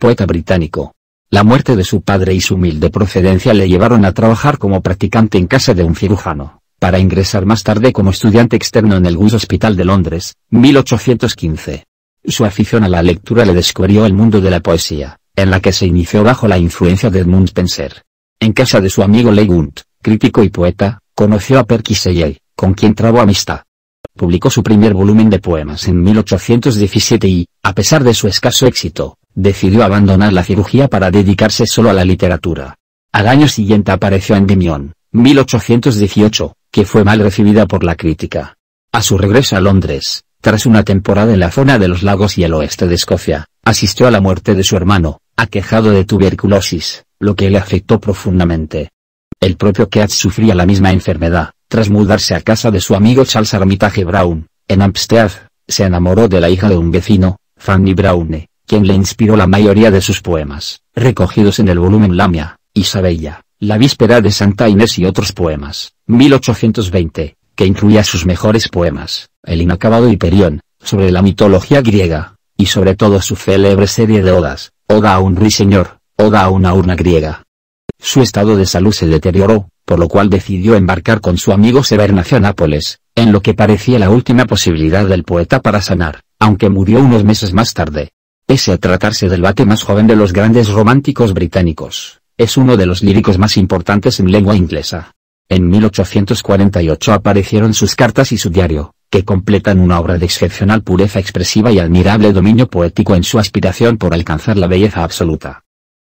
poeta británico. La muerte de su padre y su humilde procedencia le llevaron a trabajar como practicante en casa de un cirujano, para ingresar más tarde como estudiante externo en el Guise Hospital de Londres, 1815. Su afición a la lectura le descubrió el mundo de la poesía, en la que se inició bajo la influencia de Edmund Spencer. En casa de su amigo Leigh crítico y poeta, conoció a Percy Shelley, con quien trabó amistad publicó su primer volumen de poemas en 1817 y, a pesar de su escaso éxito, decidió abandonar la cirugía para dedicarse solo a la literatura. Al año siguiente apareció Endymion, 1818, que fue mal recibida por la crítica. A su regreso a Londres, tras una temporada en la zona de los lagos y el oeste de Escocia, asistió a la muerte de su hermano, aquejado de tuberculosis, lo que le afectó profundamente. El propio Keats sufría la misma enfermedad, tras mudarse a casa de su amigo Charles Armitage Brown, en amstead se enamoró de la hija de un vecino, Fanny Browne, quien le inspiró la mayoría de sus poemas, recogidos en el volumen Lamia, Isabella, La Víspera de Santa Inés y otros poemas, 1820, que incluía sus mejores poemas, El inacabado Hiperión, sobre la mitología griega, y sobre todo su célebre serie de odas, Oda a un ruiseñor, Oda a una urna griega. Su estado de salud se deterioró, por lo cual decidió embarcar con su amigo Severna hacia Nápoles, en lo que parecía la última posibilidad del poeta para sanar, aunque murió unos meses más tarde. Pese a tratarse del bate más joven de los grandes románticos británicos, es uno de los líricos más importantes en lengua inglesa. En 1848 aparecieron sus cartas y su diario, que completan una obra de excepcional pureza expresiva y admirable dominio poético en su aspiración por alcanzar la belleza absoluta.